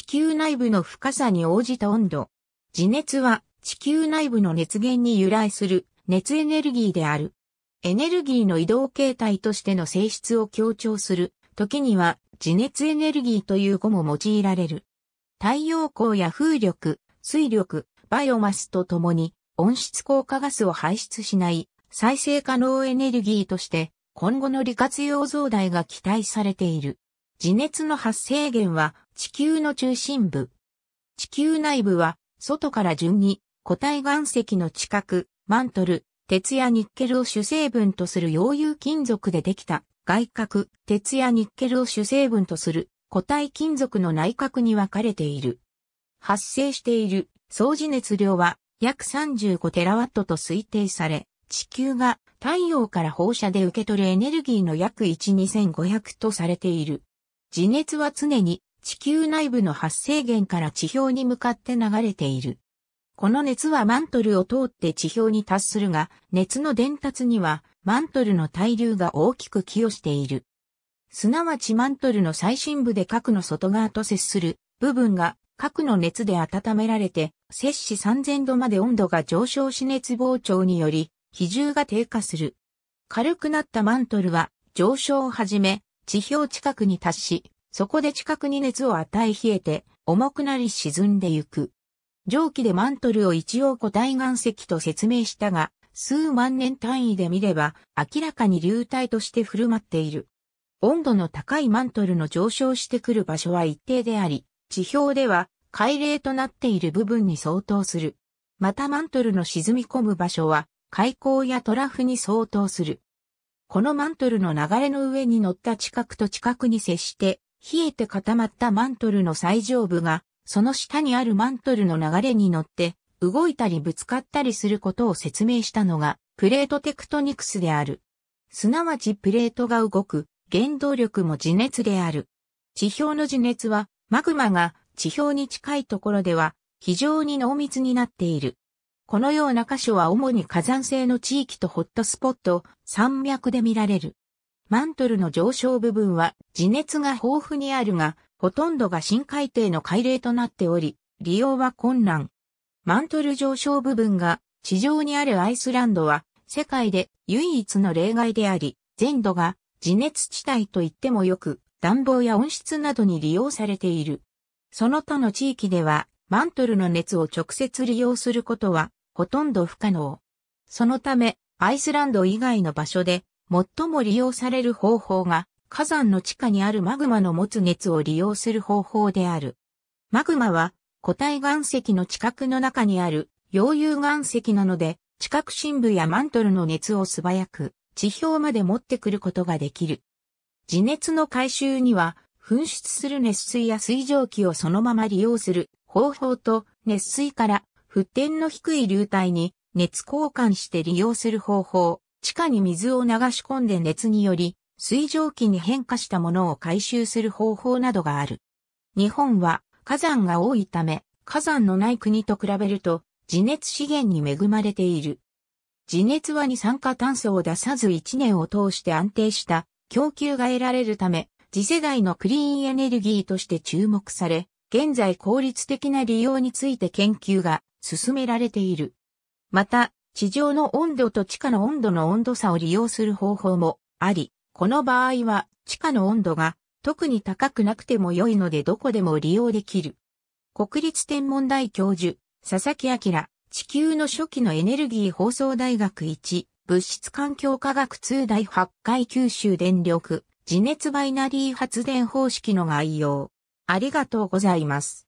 地球内部の深さに応じた温度。地熱は地球内部の熱源に由来する熱エネルギーである。エネルギーの移動形態としての性質を強調する、時には地熱エネルギーという語も用いられる。太陽光や風力、水力、バイオマスとともに温室効果ガスを排出しない再生可能エネルギーとして今後の利活用増大が期待されている。地熱の発生源は地球の中心部。地球内部は、外から順に、固体岩石の地殻、マントル、鉄やニッケルを主成分とする溶融金属でできた、外殻、鉄やニッケルを主成分とする、固体金属の内殻に分かれている。発生している、掃除熱量は、約35テラワットと推定され、地球が太陽から放射で受け取るエネルギーの約12500とされている。地熱は常に地球内部の発生源から地表に向かって流れている。この熱はマントルを通って地表に達するが、熱の伝達にはマントルの対流が大きく寄与している。すなわちマントルの最深部で核の外側と接する部分が核の熱で温められて、摂氏3000度まで温度が上昇し熱膨張により、比重が低下する。軽くなったマントルは上昇をはじめ、地表近くに達し、そこで近くに熱を与え冷えて、重くなり沈んでゆく。蒸気でマントルを一応固体岩石と説明したが、数万年単位で見れば、明らかに流体として振る舞っている。温度の高いマントルの上昇してくる場所は一定であり、地表では海嶺となっている部分に相当する。またマントルの沈み込む場所は、海溝やトラフに相当する。このマントルの流れの上に乗った地殻と地殻に接して、冷えて固まったマントルの最上部が、その下にあるマントルの流れに乗って、動いたりぶつかったりすることを説明したのが、プレートテクトニクスである。すなわちプレートが動く、原動力も地熱である。地表の地熱は、マグマが地表に近いところでは、非常に濃密になっている。このような箇所は主に火山性の地域とホットスポット、山脈で見られる。マントルの上昇部分は地熱が豊富にあるが、ほとんどが深海底の海嶺となっており、利用は困難。マントル上昇部分が地上にあるアイスランドは世界で唯一の例外であり、全土が地熱地帯と言ってもよく暖房や温室などに利用されている。その他の地域ではマントルの熱を直接利用することはほとんど不可能。そのためアイスランド以外の場所で最も利用される方法が、火山の地下にあるマグマの持つ熱を利用する方法である。マグマは、固体岩石の地殻の中にある、溶融岩石なので、地殻深部やマントルの熱を素早く、地表まで持ってくることができる。地熱の回収には、噴出する熱水や水蒸気をそのまま利用する方法と、熱水から沸点の低い流体に熱交換して利用する方法、地下に水を流し込んで熱により、水蒸気に変化したものを回収する方法などがある。日本は火山が多いため、火山のない国と比べると、地熱資源に恵まれている。地熱は二酸化炭素を出さず一年を通して安定した供給が得られるため、次世代のクリーンエネルギーとして注目され、現在効率的な利用について研究が進められている。また、地上の温度と地下の温度の温度差を利用する方法もあり、この場合は地下の温度が特に高くなくても良いのでどこでも利用できる。国立天文台教授、佐々木明、地球の初期のエネルギー放送大学1、物質環境科学2第8回九州電力、地熱バイナリー発電方式の概要。ありがとうございます。